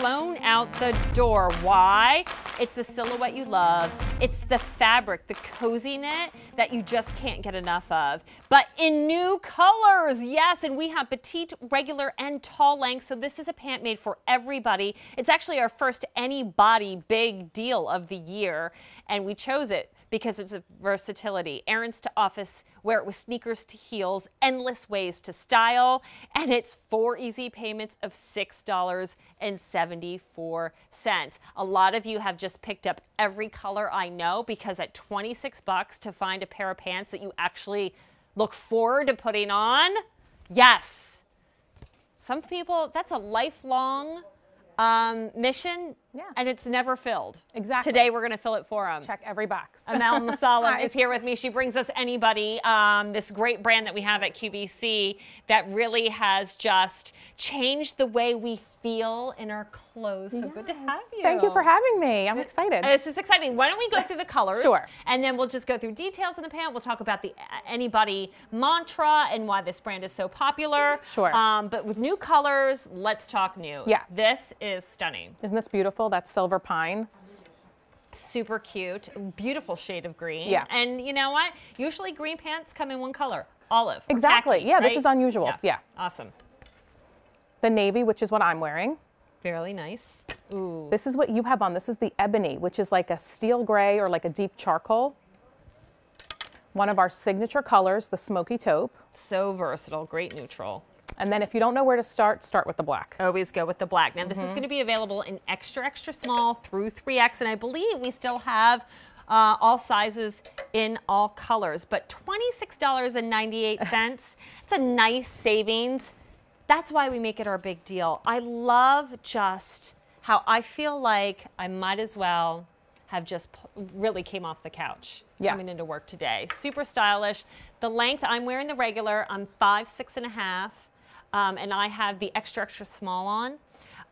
flown out the door. Why? It's the silhouette you love. It's the fabric, the cozy knit that you just can't get enough of. But in new colors, yes, and we have petite, regular, and tall length. So this is a pant made for everybody. It's actually our first any body big deal of the year, and we chose it because it's a versatility. Errands to office, wear it with sneakers to heels, endless ways to style, and it's four easy payments of $6.74. A lot of you have just picked up every color I know because at 26 bucks to find a pair of pants that you actually look forward to putting on, yes. Some people, that's a lifelong um, mission, yeah. and it's never filled. Exactly. Today we're going to fill it for them. Check every box. Amal Masala is here with me. She brings us anybody. Um, this great brand that we have at QVC that really has just changed the way we feel in our clothes. So yes. good to have you. Thank you for having me. I'm uh, excited. This is exciting. Why don't we go through the colors? sure. And then we'll just go through details in the pant. We'll talk about the uh, anybody mantra and why this brand is so popular. Sure. Um, but with new colors, let's talk new. Yeah. This is is stunning. Isn't this beautiful? That's silver pine super cute, beautiful shade of green. Yeah. And you know what? Usually green pants come in one color, olive. Exactly. Khaki, yeah, right? this is unusual. Yeah. yeah. Awesome. The navy, which is what I'm wearing. Fairly nice. Ooh. This is what you have on. This is the ebony, which is like a steel gray or like a deep charcoal. One of our signature colors, the smoky taupe. So versatile, great neutral. And then if you don't know where to start, start with the black. Always go with the black. Now, mm -hmm. this is mm-hmm. going to be available in extra, extra small through 3X. And I believe we still have uh, all sizes in all colors. But $26.98, it's a nice savings. That's why we make it our big deal. I love just how I feel like I might as well have just really came off the couch yeah. coming into work today. Super stylish. The length, I'm wearing the regular. I'm five, six and a half um, and I have the extra extra small on.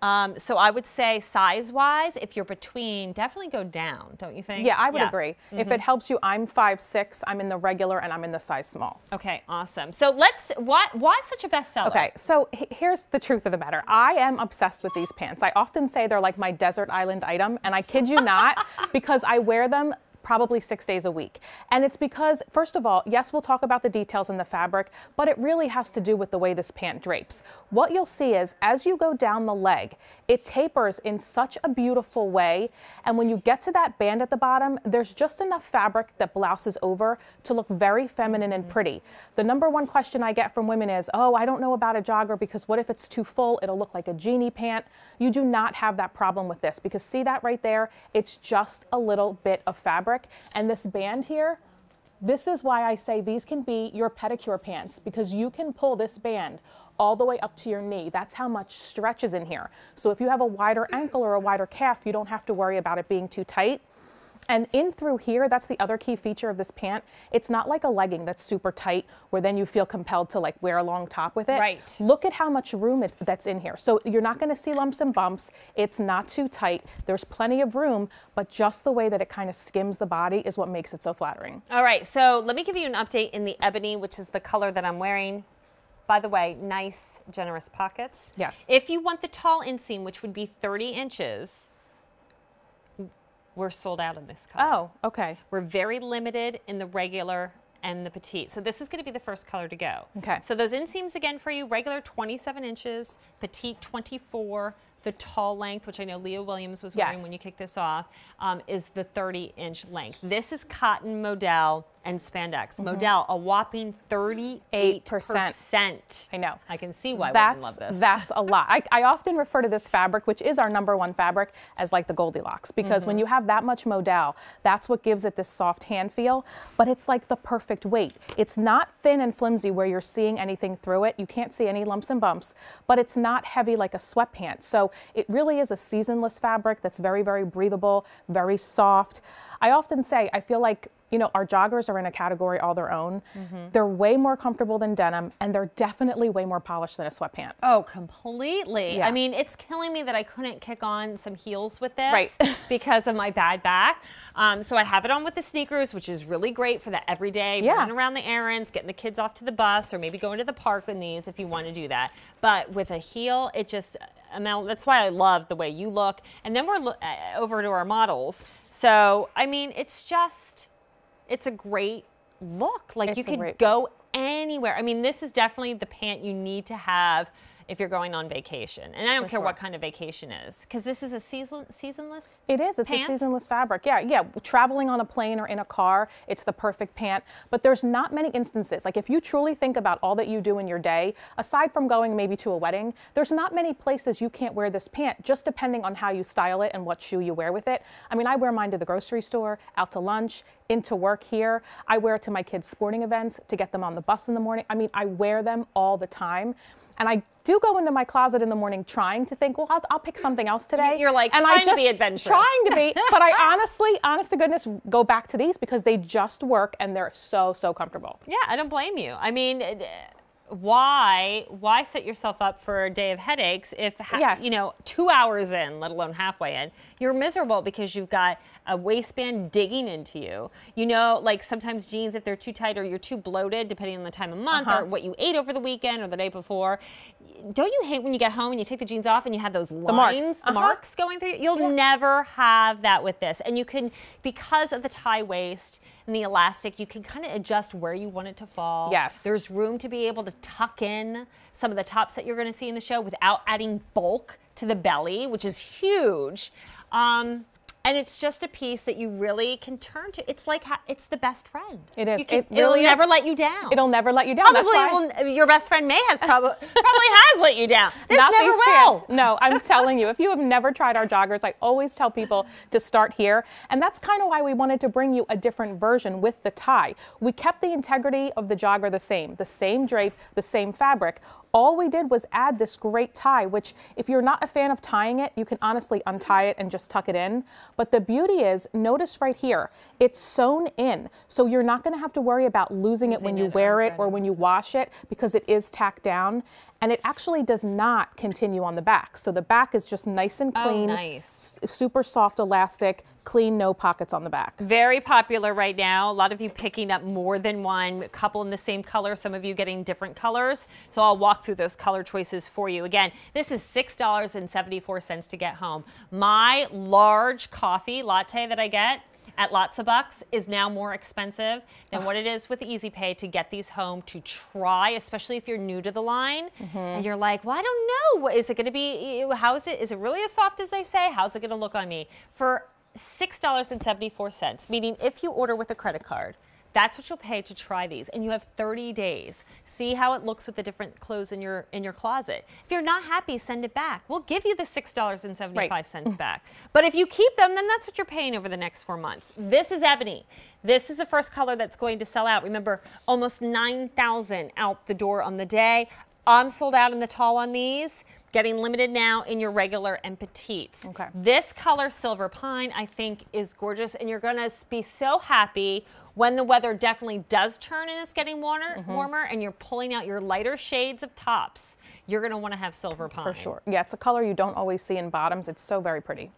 Um, so I would say size wise, if you're between, definitely go down, don't you think? Yeah, I would agree. If it mm-hmm. helps you, I'm five six. I'm in the regular, and I'm in the size small. Okay, awesome. So let's why why such a bestseller? Okay, so here's the truth of the matter. I am obsessed with these pants. I often say they're like my desert island item, and I kid you not, because I wear them probably six days a week. And it's because, first of all, yes, we'll talk about the details in the fabric, but it really has to do with the way this pant drapes. What you'll see is as you go down the leg, it tapers in such a beautiful way. And when you get to that band at the bottom, there's just enough fabric that blouses over to look very feminine and pretty. The number one question I get from women is, oh, I don't know about a jogger because what if it's too full? It'll look like a genie pant. You do not have that problem with this because see that right there? It's just a little bit of fabric fabric. And this band here, this is why I say these can be your pedicure pants because you can pull this band all the way up to your knee. That's how much stretch is in here. So if you have a wider ankle or a wider calf, you don't have to worry about it being too tight. And in through here, that's the other key feature of this pant. It's not like a legging that's super tight where then you feel compelled to like wear a long top with it. Right. Look at how much room it, that's in here. So you're not gonna see lumps and bumps. It's not too tight. There's plenty of room, but just the way that it kind of skims the body is what makes it so flattering. All right, so let me give you an update in the ebony, which is the color that I'm wearing. By the way, nice, generous pockets. Yes. If you want the tall inseam, which would be 30 inches, we're sold out in this color. Oh, okay. We're very limited in the regular and the petite. So this is going to be the first color to go. Okay. So those inseams again for you, regular 27 inches, petite 24, the tall length, which I know Leah Williams was wearing yes. when you kicked this off, um, is the 30 inch length. This is cotton modal and spandex. Mm-hmm. Modal, a whopping 38 percent. I know. I can see why that's, women love this. That's a lot. I, I, often refer to this fabric, which is our number one fabric, as like the Goldilocks, because mm-hmm. when you have that much modal, that's what gives it this soft hand feel, but it's like the perfect weight. It's not thin and flimsy where you're seeing anything through it. You can't see any lumps and bumps, but it's not heavy like a sweatpants. So it really is a seasonless fabric that's very, very breathable, very soft. I often say, I feel like you know, our joggers are in a category all their own. Mm-hmm. They're way more comfortable than denim, and they're definitely way more polished than a sweatpant. Oh, completely. Yeah. I mean, it's killing me that I couldn't kick on some heels with this right. because of my bad back. Um, so I have it on with the sneakers, which is really great for the everyday yeah. running around the errands, getting the kids off to the bus, or maybe going to the park in these if you want to do that. But with a heel, it just and that's why I love the way you look. And then we're lo- uh, over to our models. So I mean, it's just, it's a great look. Like it's you could go anywhere. I mean, this is definitely the pant you need to have if you're going on vacation. And I don't For care sure. what kind of vacation is because this is a season seasonless. It is. It's pant? a seasonless fabric. Yeah, yeah. Traveling on a plane or in a car, it's the perfect pant. But there's not many instances. Like if you truly think about all that you do in your day, aside from going maybe to a wedding, there's not many places you can't wear this pant. Just depending on how you style it and what shoe you wear with it. I mean, I wear mine to the grocery store, out to lunch, into work here. I wear it to my kids' sporting events to get them on the bus in the morning. I mean, I wear them all the time. And I do go into my closet in the morning trying to think, well, I'll, I'll pick something else today. You're like and trying I just, to be adventurous. Trying to be, but I honestly, honest to goodness, go back to these because they just work and they're so so comfortable. Yeah, I don't blame you. I mean. It, why why set yourself up for a day of headaches if ha- yes. you know two hours in let alone halfway in you're miserable because you've got a waistband digging into you you know like sometimes jeans if they're too tight or you're too bloated depending on the time of month uh-huh. or what you ate over the weekend or the day before don't you hate when you get home and you take the jeans off and you have those lines the marks, the uh-huh. marks going through you you'll yeah. never have that with this and you can because of the tie waist and the elastic you can kind of adjust where you want it to fall yes there's room to be able to tuck in some of the tops that you're going to see in the show without adding bulk to the belly, which is huge. Um, and it's just a piece that you really can turn to. It's like it's the best friend. It is. Can, it really will never let you down. It'll never let you down. Probably will, your best friend may has probably probably has let you down. This Not never will. Pants. No, I'm telling you. If you have never tried our joggers, I always tell people to start here, and that's kind of why we wanted to bring you a different version with the tie. We kept the integrity of the jogger the same, the same drape, the same fabric. All we did was add this great tie, which if you're not a fan of tying it, you can honestly untie it and just tuck it in. But the beauty is, notice right here, it's sewn in. So you're not gonna have to worry about losing, losing it when you it wear it or when you wash it because it is tacked down. And it actually does not continue on the back. So the back is just nice and oh, clean, oh, nice. super soft elastic clean, no pockets on the back. Very popular right now. A lot of you picking up more than one, a couple in the same color, some of you getting different colors. So I'll walk through those color choices for you. Again, this is $6.74 to get home. My large coffee latte that I get at lots of bucks is now more expensive than what it is with easy pay to get these home to try especially if you're new to the line mm -hmm. and you're like well i don't know is it going to be how is it is it really as soft as they say how's it going to look on me for $6.74, meaning if you order with a credit card, that's what you'll pay to try these and you have 30 days. See how it looks with the different clothes in your in your closet. If you're not happy, send it back. We'll give you the $6.75 right. back. But if you keep them, then that's what you're paying over the next 4 months. This is ebony. This is the first color that's going to sell out. Remember, almost 9,000 out the door on the day. I'm sold out in the tall on these. Getting limited now in your regular and petites. Okay. This color, Silver Pine, I think is gorgeous, and you're gonna be so happy when the weather definitely does turn and it's getting warmer, mm -hmm. warmer and you're pulling out your lighter shades of tops, you're gonna wanna have Silver Pine. For sure. Yeah, it's a color you don't always see in bottoms. It's so very pretty.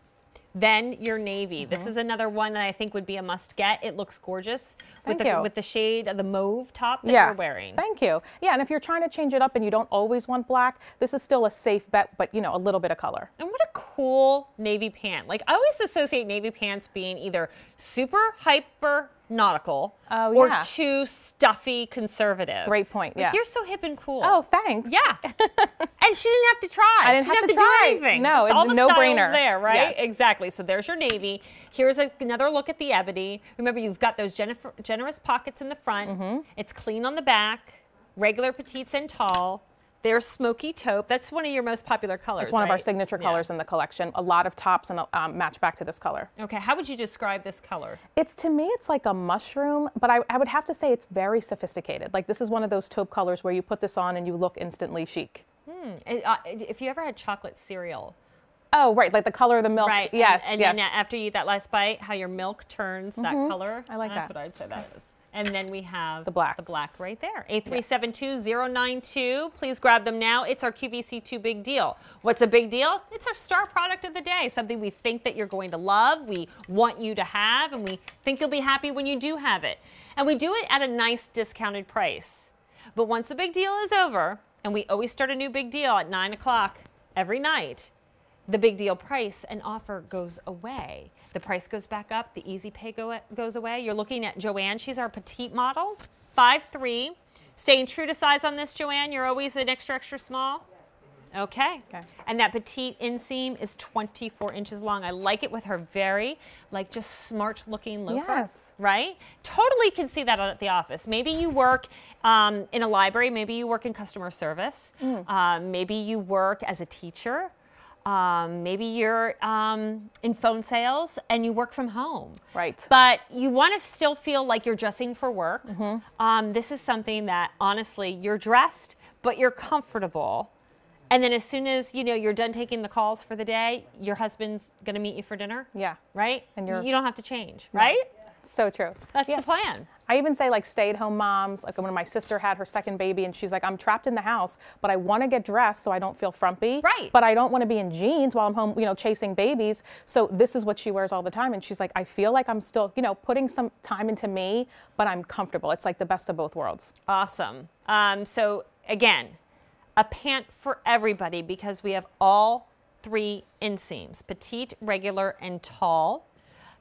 Then your navy. Mm-hmm. This is another one that I think would be a must get. It looks gorgeous Thank with you. the, with the shade of the mauve top that yeah. you're wearing. Thank you. Yeah, and if you're trying to change it up and you don't always want black, this is still a safe bet, but you know, a little bit of color. And what a cool navy pant. Like I always associate navy pants being either super hyper nautical oh, or yeah. too stuffy conservative. Great point. Like, yeah. You're so hip and cool. Oh, thanks. Yeah. and she didn't have to try. I didn't, she have, didn't have to, try. do anything. No, it's all the no brainer. there, right? Yes. Exactly. So there's your navy. Here's a, another look at the ebony. Remember, you've got those generous pockets in the front. Mm-hmm. It's clean on the back, regular petites and tall. They're smoky taupe. That's one of your most popular colors. It's one right? of our signature colors yeah. in the collection. A lot of tops and um, match back to this color. Okay, how would you describe this color? It's to me, it's like a mushroom, but I, I, would have to say it's very sophisticated. Like this is one of those taupe colors where you put this on and you look instantly chic. Hmm. Eh, uh, eh, if you ever had chocolate cereal. Oh, right, like the color of the milk. Right. Yes. And, and yes. after you eat that last bite, how your milk turns mm-hmm. that color. I like That's that. That's what I'd say that is. And then we have the black, the black right there. A372092. Please grab them now. It's our QVC2 big deal. What's a big deal? It's our star product of the day, something we think that you're going to love, we want you to have, and we think you'll be happy when you do have it. And we do it at a nice discounted price. But once the big deal is over, and we always start a new big deal at 9 o'clock every night, the big deal price, and offer goes away. The price goes back up, the easy pay go, goes away. You're looking at Joanne, she's our petite model, five three. Staying true to size on this, Joanne, you're always an extra, extra small? Okay. okay. And that petite inseam is 24 inches long. I like it with her very, like, just smart looking loafer. Yes. Right? Totally can see that at the office. Maybe you work um, in a library, maybe you work in customer service, mm. um, maybe you work as a teacher. Um, maybe you're um, in phone sales and you work from home. Right. But you want to still feel like you're dressing for work. Mm-hmm. Um, this is something that honestly, you're dressed, but you're comfortable. And then as soon as you know you're done taking the calls for the day, your husband's gonna meet you for dinner. Yeah. Right. And you're you don't have to change. Yeah. Right. So true. That's yeah. the plan. I even say like stay-at-home moms. Like when my sister had her second baby, and she's like, "I'm trapped in the house, but I want to get dressed so I don't feel frumpy. Right. But I don't want to be in jeans while I'm home, you know, chasing babies. So this is what she wears all the time. And she's like, I feel like I'm still, you know, putting some time into me, but I'm comfortable. It's like the best of both worlds. Awesome. Um, so again, a pant for everybody because we have all three inseams: petite, regular, and tall.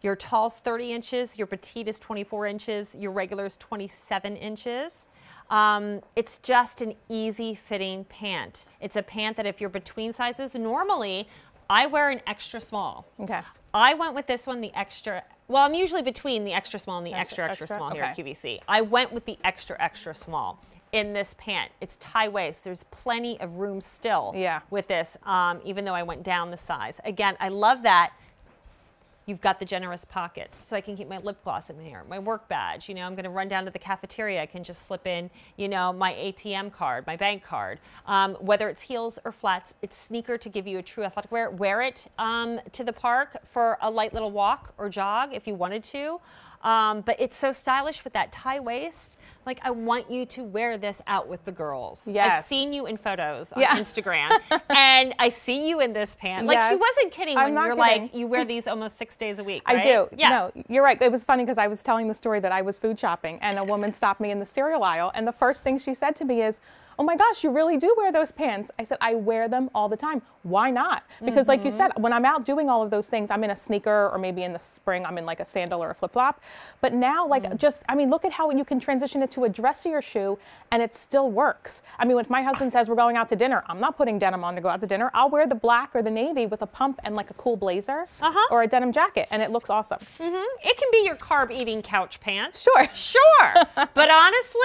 Your tall's 30 inches, your petite is 24 inches, your regular is 27 inches. Um, it's just an easy fitting pant. It's a pant that if you're between sizes, normally I wear an extra small. Okay. I went with this one, the extra. Well, I'm usually between the extra small and the extra extra, extra, extra small okay. here at QVC. I went with the extra extra small in this pant. It's tie waist. There's plenty of room still yeah. with this, um, even though I went down the size. Again, I love that you've got the generous pockets. So I can keep my lip gloss in here, my work badge. You know, I'm going to run down to the cafeteria. I can just slip in, you know, my ATM card, my bank card. Um, whether it's heels or flats, it's sneaker to give you a true athletic wear. Wear it um, to the park for a light little walk or jog if you wanted to. Um, but it's so stylish with that tie waist. Like, I want you to wear this out with the girls. Yes. I've seen you in photos on yeah. Instagram, and I see you in this pant. Like, yes. she wasn't kidding I'm when you're kidding. like, you wear these almost six days a week. Right? I do. Yeah. No, you're right. It was funny because I was telling the story that I was food shopping, and a woman stopped me in the cereal aisle, and the first thing she said to me is, oh my gosh, you really do wear those pants. I said, I wear them all the time. Why not? Because, mm-hmm. like you mm-hmm. said, when I'm out doing all of those things, I'm in a sneaker or maybe in the spring, I'm in like a sandal or a flip flop. But now, like, mm. just, I mean, look at how you can transition it to a dressier shoe and it still works. I mean, when my husband says we're going out to dinner, I'm not putting denim on to go out to dinner. I'll wear the black or the navy with a pump and like a cool blazer uh-huh. or a denim jacket, and it looks awesome. Mm-hmm. It can be your carb eating couch pant. Sure. Sure. but honestly,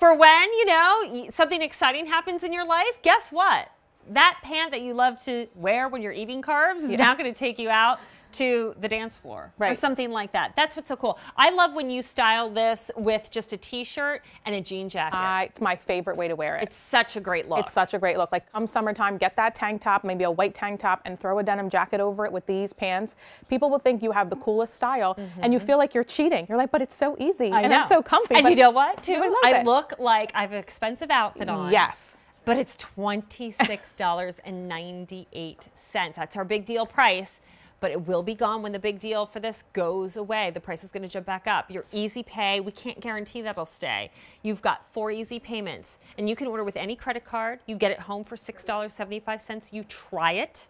for when, you know, something exciting happens in your life, guess what? That pant that you love to wear when you're eating carbs is now going to take you out to the dance floor right. or something like that. That's what's so cool. I love when you style this with just a t-shirt and a jean jacket. it's my favorite way to wear it. It's such a great look. It's such a great look. Like come summertime, get that tank top, maybe a white tank top and throw a denim jacket over it with these pants. People will think you have the coolest style mm-hmm. and you mm-hmm. feel like you're cheating. You're like, but it's so easy I and know. it's so comfy. And you know what? Too, I it. look like I have an expensive outfit on. Yes but it's $26.98. That's our big deal price but it will be gone when the big deal for this goes away. The price is going to jump back up. Your easy pay, we can't guarantee that'll stay. You've got four easy payments, and you can order with any credit card. You get it home for $6.75. You try it.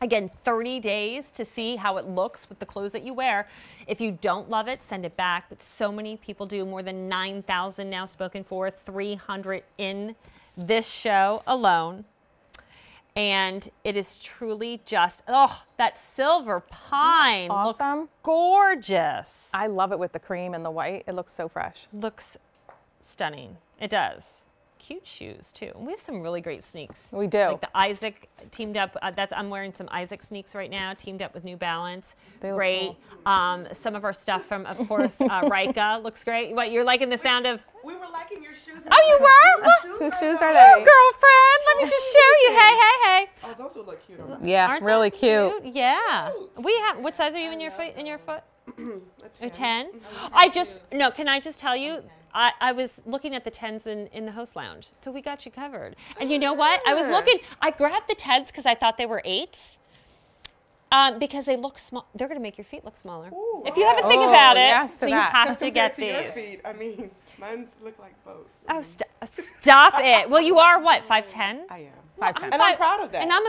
Again, 30 days to see how it looks with the clothes that you wear. If you don't love it, send it back. But so many people do. More than 9,000 now spoken for, 300 in this show alone and it is truly just oh that silver pine awesome. looks gorgeous i love it with the cream and the white it looks so fresh looks stunning it does cute shoes too. And we have some really great sneaks. We do. Like the Isaac teamed up. Uh, that's I'm wearing some Isaac sneaks right now, teamed up with New Balance. They great. Cool. Um, some of our stuff from, of course, uh, Rika looks great. What you're liking the we, sound of? We were liking your shoes. Oh, you were? Whose shoes, shoes are they? Oh, girlfriend. Let me just show you. Hey, hey, hey. Oh, those would look cute. Yeah, Aren't really cute? cute? Yeah. Cute. We have. What size are you in your foot? In your foot? a 10. A 10? I just no, can I just tell you I, I was looking at the tents in, in the host lounge. So we got you covered. And you know ah. what? I was looking, I grabbed the tents because I thought they were eights. Um, because they look small, they're going to make your feet look smaller. Ooh, if you have a think oh, about it, yes so you that. have to get to these. Your feet, I mean, mine look like boats. Oh, st- stop it! Well, you are what five ten? I am. five ten, and I'm proud of that. And I'm a